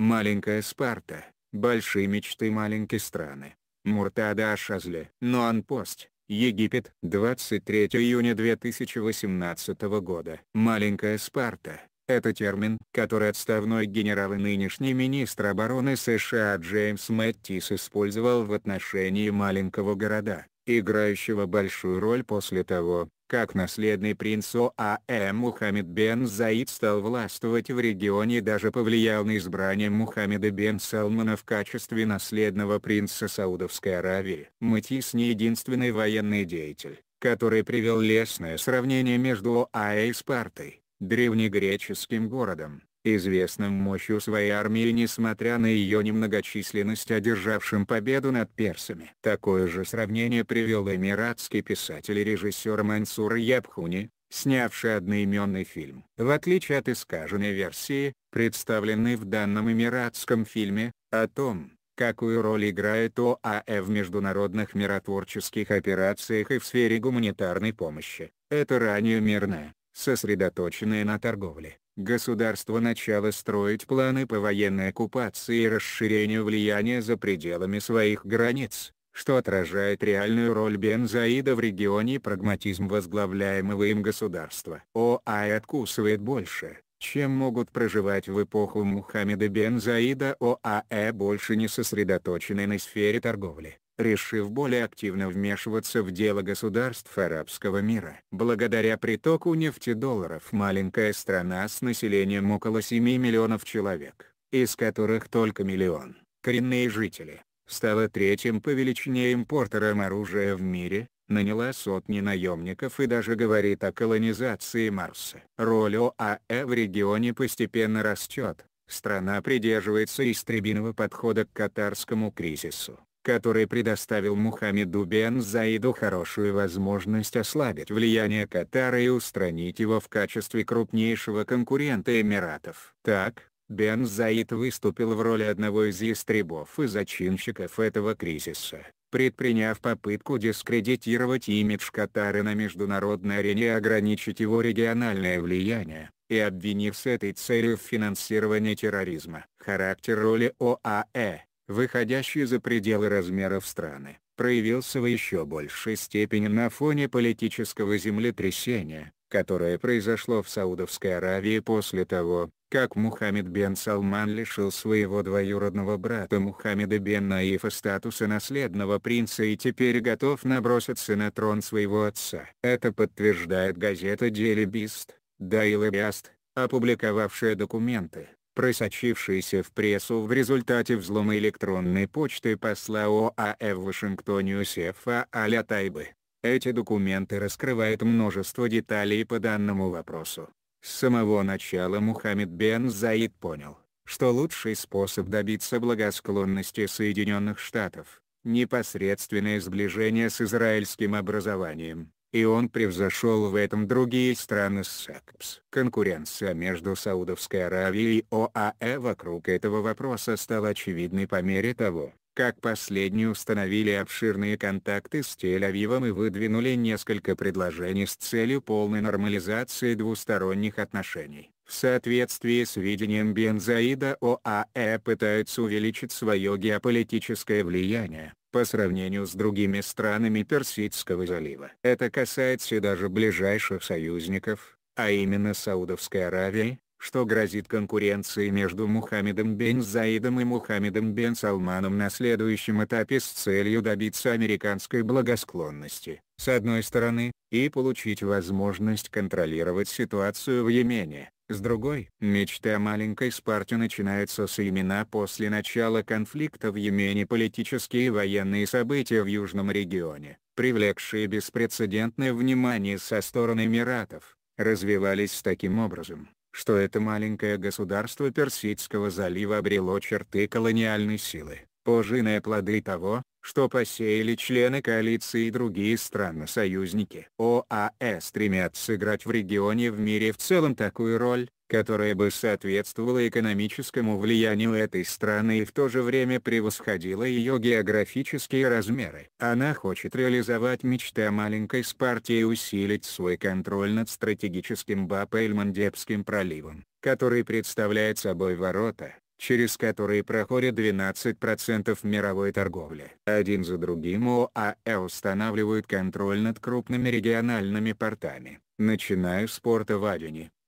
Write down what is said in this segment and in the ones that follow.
Маленькая Спарта, большие мечты маленькой страны. Муртада Ашазли, Нуанпост, Египет, 23 июня 2018 года. Маленькая Спарта. Это термин, который отставной генерал и нынешний министр обороны США Джеймс Мэттис использовал в отношении маленького города, играющего большую роль после того, как наследный принц ОАЭ Мухаммед бен Заид стал властвовать в регионе и даже повлиял на избрание Мухаммеда бен Салмана в качестве наследного принца Саудовской Аравии. Матис не единственный военный деятель, который привел лесное сравнение между ОАЭ и Спартой, древнегреческим городом, известным мощью своей армии несмотря на ее немногочисленность одержавшим победу над персами. Такое же сравнение привел эмиратский писатель и режиссер Мансура Ябхуни, снявший одноименный фильм. В отличие от искаженной версии, представленной в данном эмиратском фильме, о том, какую роль играет ОАЭ в международных миротворческих операциях и в сфере гуманитарной помощи, это ранее мирное, сосредоточенное на торговле, Государство начало строить планы по военной оккупации и расширению влияния за пределами своих границ, что отражает реальную роль Бензаида в регионе и прагматизм возглавляемого им государства. ОАЭ откусывает больше, чем могут проживать в эпоху Мухаммеда бен Заида ОАЭ больше не сосредоточены на сфере торговли, решив более активно вмешиваться в дело государств арабского мира. Благодаря притоку нефтедолларов маленькая страна с населением около 7 миллионов человек, из которых только миллион – коренные жители, стала третьим по величине импортером оружия в мире, наняла сотни наемников и даже говорит о колонизации Марса. Роль ОАЭ в регионе постепенно растет, страна придерживается истребиного подхода к катарскому кризису который предоставил Мухаммеду Бен Заиду хорошую возможность ослабить влияние Катара и устранить его в качестве крупнейшего конкурента Эмиратов. Так, Бен Заид выступил в роли одного из ястребов и зачинщиков этого кризиса, предприняв попытку дискредитировать имидж Катара на международной арене и ограничить его региональное влияние, и обвинив с этой целью в финансировании терроризма. Характер роли ОАЭ выходящий за пределы размеров страны, проявился в еще большей степени на фоне политического землетрясения, которое произошло в Саудовской Аравии после того, как Мухаммед бен Салман лишил своего двоюродного брата Мухаммеда бен Наифа статуса наследного принца и теперь готов наброситься на трон своего отца. Это подтверждает газета Daily Beast, Daily Beast, опубликовавшая документы, просочившийся в прессу в результате взлома электронной почты посла ОАЭ в Вашингтоне Юсефа Аля Тайбы. Эти документы раскрывают множество деталей по данному вопросу. С самого начала Мухаммед бен Заид понял, что лучший способ добиться благосклонности Соединенных Штатов – непосредственное сближение с израильским образованием и он превзошел в этом другие страны САКПС. Конкуренция между Саудовской Аравией и ОАЭ вокруг этого вопроса стала очевидной по мере того, как последние установили обширные контакты с Тель-Авивом и выдвинули несколько предложений с целью полной нормализации двусторонних отношений. В соответствии с видением бензоида ОАЭ пытаются увеличить свое геополитическое влияние по сравнению с другими странами Персидского залива. Это касается даже ближайших союзников, а именно Саудовской Аравии, что грозит конкуренции между Мухаммедом бен Заидом и Мухаммедом бен Салманом на следующем этапе с целью добиться американской благосклонности, с одной стороны, и получить возможность контролировать ситуацию в Йемене, с другой, мечта о маленькой Спарте начинается с имена после начала конфликта в Йемене политические и военные события в Южном регионе, привлекшие беспрецедентное внимание со стороны Эмиратов, развивались таким образом, что это маленькое государство Персидского залива обрело черты колониальной силы, пожиная плоды того, что посеяли члены коалиции и другие страны-союзники. ОАЭ стремятся сыграть в регионе в мире в целом такую роль, которая бы соответствовала экономическому влиянию этой страны и в то же время превосходила ее географические размеры. Она хочет реализовать мечты о маленькой Спарте и усилить свой контроль над стратегическим Бапельмандебским проливом, который представляет собой ворота, через которые проходят 12% мировой торговли. Один за другим ОАЭ устанавливают контроль над крупными региональными портами, начиная с порта в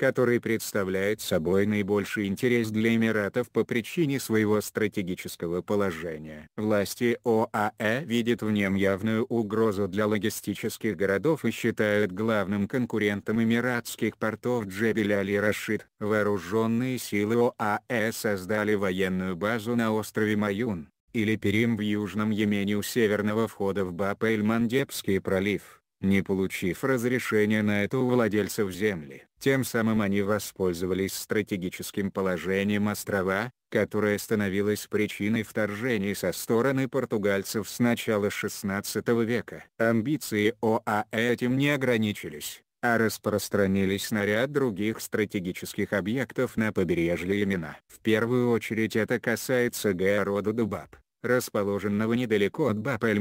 который представляет собой наибольший интерес для Эмиратов по причине своего стратегического положения. Власти ОАЭ видят в нем явную угрозу для логистических городов и считают главным конкурентом эмиратских портов Джебель Али-Рашид. Вооруженные силы ОАЭ создали военную базу на острове Маюн, или Перим в Южном Йемене у северного входа в Баб-эль-Мандебский пролив не получив разрешения на это у владельцев земли. Тем самым они воспользовались стратегическим положением острова, которое становилось причиной вторжений со стороны португальцев с начала XVI века. Амбиции ОАЭ этим не ограничились а распространились на ряд других стратегических объектов на побережье Йемена. В первую очередь это касается города Дубаб, расположенного недалеко от баб эль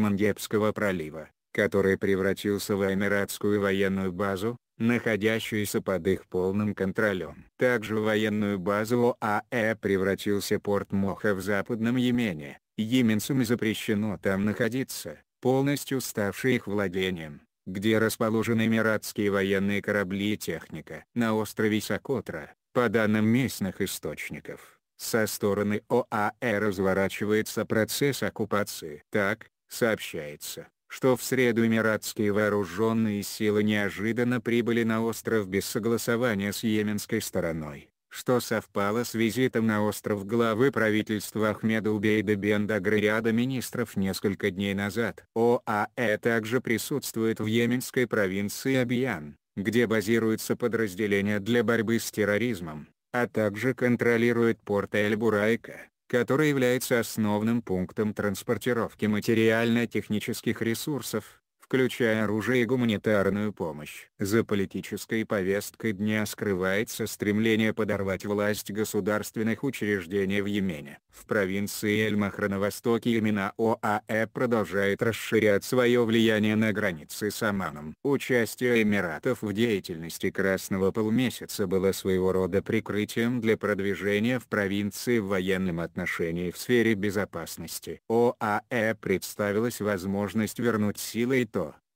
пролива который превратился в эмиратскую военную базу, находящуюся под их полным контролем. Также в военную базу ОАЭ превратился порт Моха в западном Йемене. Йеменцам запрещено там находиться, полностью ставший их владением, где расположены эмиратские военные корабли и техника. На острове Сокотра, по данным местных источников, со стороны ОАЭ разворачивается процесс оккупации. Так, сообщается, что в среду эмиратские вооруженные силы неожиданно прибыли на остров без согласования с йеменской стороной, что совпало с визитом на остров главы правительства Ахмеда Убейда бен Дагры ряда министров несколько дней назад. ОАЭ также присутствует в йеменской провинции Абьян, где базируется подразделение для борьбы с терроризмом, а также контролирует порт Эль-Бурайка, который является основным пунктом транспортировки материально-технических ресурсов, включая оружие и гуманитарную помощь. За политической повесткой дня скрывается стремление подорвать власть государственных учреждений в Йемене. В провинции Эль-Махра на востоке имена ОАЭ продолжает расширять свое влияние на границе с Оманом. Участие Эмиратов в деятельности Красного полумесяца было своего рода прикрытием для продвижения в провинции в военном отношении в сфере безопасности. ОАЭ представилась возможность вернуть силой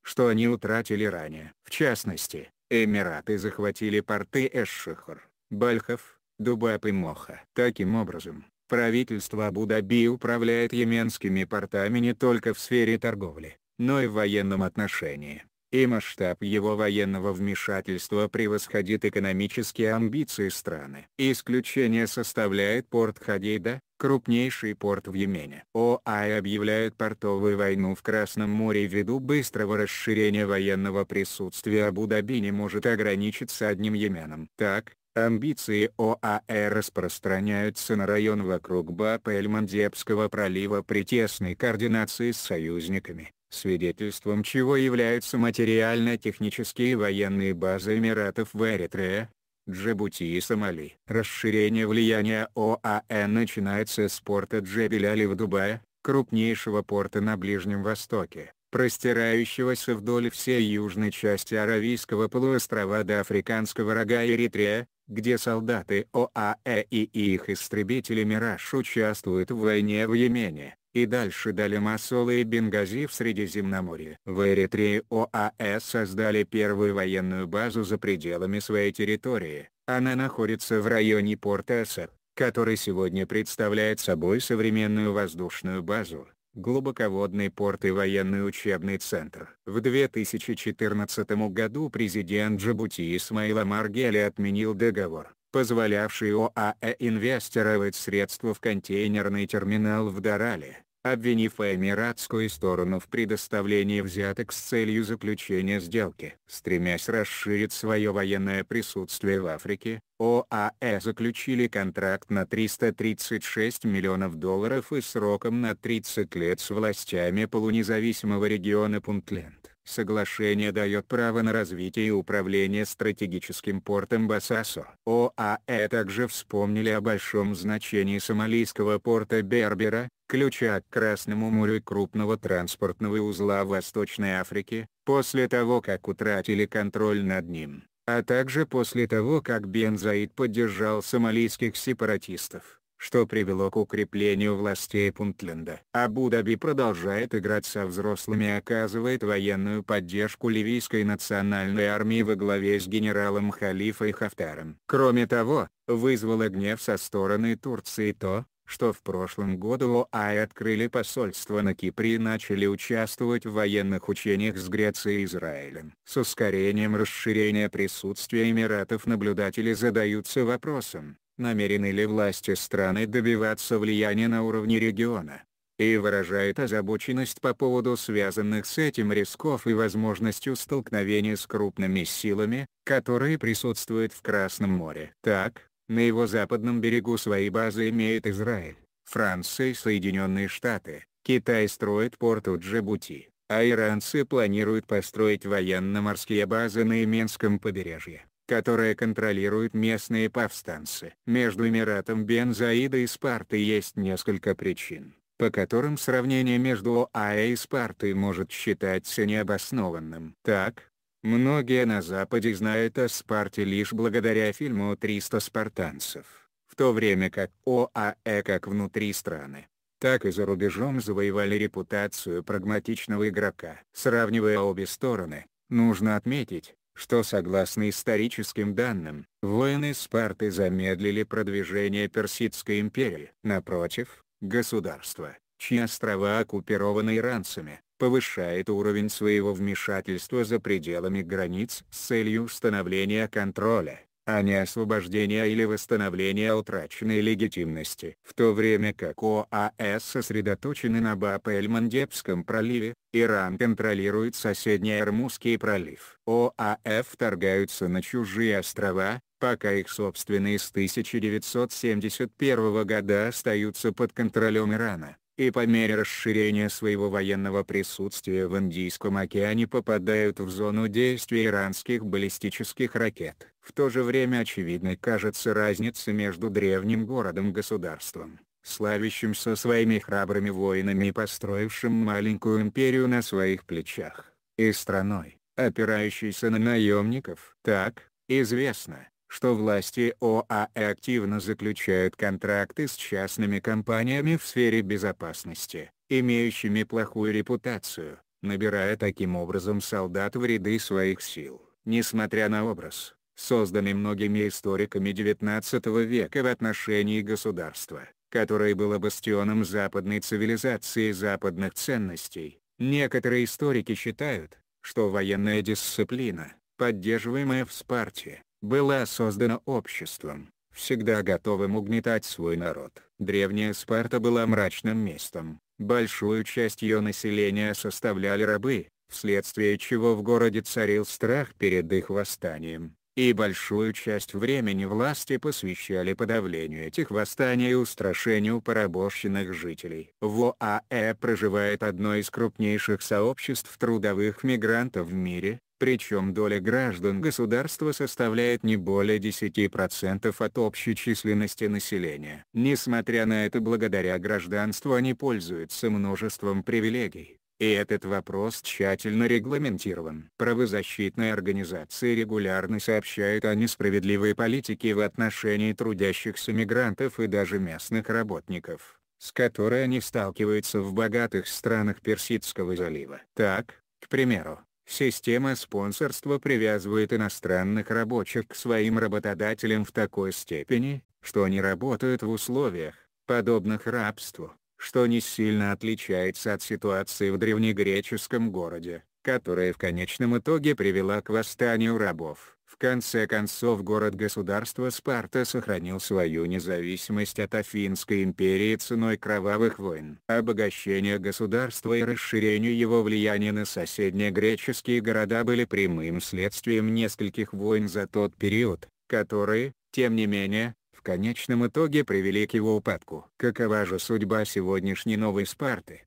что они утратили ранее. В частности, Эмираты захватили порты Эш-Шихр, Бальхов, Дубаб и Моха. Таким образом, правительство Абу-Даби управляет йеменскими портами не только в сфере торговли, но и в военном отношении. И масштаб его военного вмешательства превосходит экономические амбиции страны. Исключение составляет порт Хадейда, крупнейший порт в Йемене. ОАЭ объявляет портовую войну в Красном море ввиду быстрого расширения военного присутствия Абу-Даби не может ограничиться одним Йеменом. Так, Амбиции ОАЭ распространяются на район вокруг Баб-эль-Мандебского пролива при тесной координации с союзниками, свидетельством чего являются материально-технические военные базы Эмиратов в Эритрее, Джебути и Сомали. Расширение влияния ОАЭ начинается с порта Джебеляли в Дубае, крупнейшего порта на Ближнем Востоке простирающегося вдоль всей южной части Аравийского полуострова до Африканского рога Эритрея, где солдаты ОАЭ и их истребители «Мираж» участвуют в войне в Йемене, и дальше до Лимассола и Бенгази в Средиземноморье. В Эритрее ОАЭ создали первую военную базу за пределами своей территории, она находится в районе порта Эсер, который сегодня представляет собой современную воздушную базу, глубоководный порт и военный учебный центр. В 2014 году президент Джибути Исмаил Амар Гели отменил договор, позволявший ОАЭ инвестировать средства в контейнерный терминал в Дарале, обвинив эмиратскую сторону в предоставлении взяток с целью заключения сделки. Стремясь расширить свое военное присутствие в Африке, ОАЭ заключили контракт на 336 миллионов долларов и сроком на 30 лет с властями полунезависимого региона Пунтленд. Соглашение дает право на развитие и управление стратегическим портом Басасо. ОАЭ также вспомнили о большом значении сомалийского порта Бербера, ключа к Красному морю и крупного транспортного узла в Восточной Африке, после того как утратили контроль над ним, а также после того как Бензаид поддержал сомалийских сепаратистов что привело к укреплению властей Пунтленда. Абу-Даби продолжает играть со взрослыми и оказывает военную поддержку ливийской национальной армии во главе с генералом Халифой Хафтаром. Кроме того, вызвало гнев со стороны Турции то, что в прошлом году ОАЭ открыли посольство на Кипре и начали участвовать в военных учениях с Грецией и Израилем. С ускорением расширения присутствия Эмиратов наблюдатели задаются вопросом, намерены ли власти страны добиваться влияния на уровне региона, и выражает озабоченность по поводу связанных с этим рисков и возможностью столкновения с крупными силами, которые присутствуют в Красном море. Так, на его западном берегу свои базы имеет Израиль, Франция и Соединенные Штаты, Китай строит порт у Джибути, а иранцы планируют построить военно-морские базы на Именском побережье которое контролируют местные повстанцы. Между Эмиратом Бензаида и Спартой есть несколько причин, по которым сравнение между ОАЭ и Спартой может считаться необоснованным. Так, многие на Западе знают о Спарте лишь благодаря фильму «300 спартанцев», в то время как ОАЭ как внутри страны так и за рубежом завоевали репутацию прагматичного игрока. Сравнивая обе стороны, нужно отметить, что согласно историческим данным, воины Спарты замедлили продвижение Персидской империи. Напротив, государство, чьи острова оккупированы иранцами, повышает уровень своего вмешательства за пределами границ с целью установления контроля а не освобождения или восстановления утраченной легитимности. В то время как ОАС сосредоточены на Баб-эль-Мандебском проливе, Иран контролирует соседний Армузский пролив. ОАФ вторгаются на чужие острова, пока их собственные с 1971 года остаются под контролем Ирана и по мере расширения своего военного присутствия в Индийском океане попадают в зону действия иранских баллистических ракет. В то же время очевидной кажется разница между древним городом-государством, славящимся своими храбрыми воинами и построившим маленькую империю на своих плечах, и страной, опирающейся на наемников. Так, известно, что власти ОАЭ активно заключают контракты с частными компаниями в сфере безопасности, имеющими плохую репутацию, набирая таким образом солдат в ряды своих сил. Несмотря на образ, созданный многими историками XIX века в отношении государства, которое было бастионом западной цивилизации и западных ценностей, некоторые историки считают, что военная дисциплина, поддерживаемая в Спарте, была создана обществом, всегда готовым угнетать свой народ. Древняя Спарта была мрачным местом, большую часть ее населения составляли рабы, вследствие чего в городе царил страх перед их восстанием, и большую часть времени власти посвящали подавлению этих восстаний и устрашению порабощенных жителей. В ОАЭ проживает одно из крупнейших сообществ трудовых мигрантов в мире, причем доля граждан государства составляет не более 10% от общей численности населения. Несмотря на это благодаря гражданству они пользуются множеством привилегий. И этот вопрос тщательно регламентирован. Правозащитные организации регулярно сообщают о несправедливой политике в отношении трудящихся мигрантов и даже местных работников, с которой они сталкиваются в богатых странах Персидского залива. Так, к примеру, Система спонсорства привязывает иностранных рабочих к своим работодателям в такой степени, что они работают в условиях, подобных рабству, что не сильно отличается от ситуации в древнегреческом городе, которая в конечном итоге привела к восстанию рабов. В конце концов город-государство Спарта сохранил свою независимость от Афинской империи ценой кровавых войн. Обогащение государства и расширение его влияния на соседние греческие города были прямым следствием нескольких войн за тот период, которые, тем не менее, в конечном итоге привели к его упадку. Какова же судьба сегодняшней новой Спарты?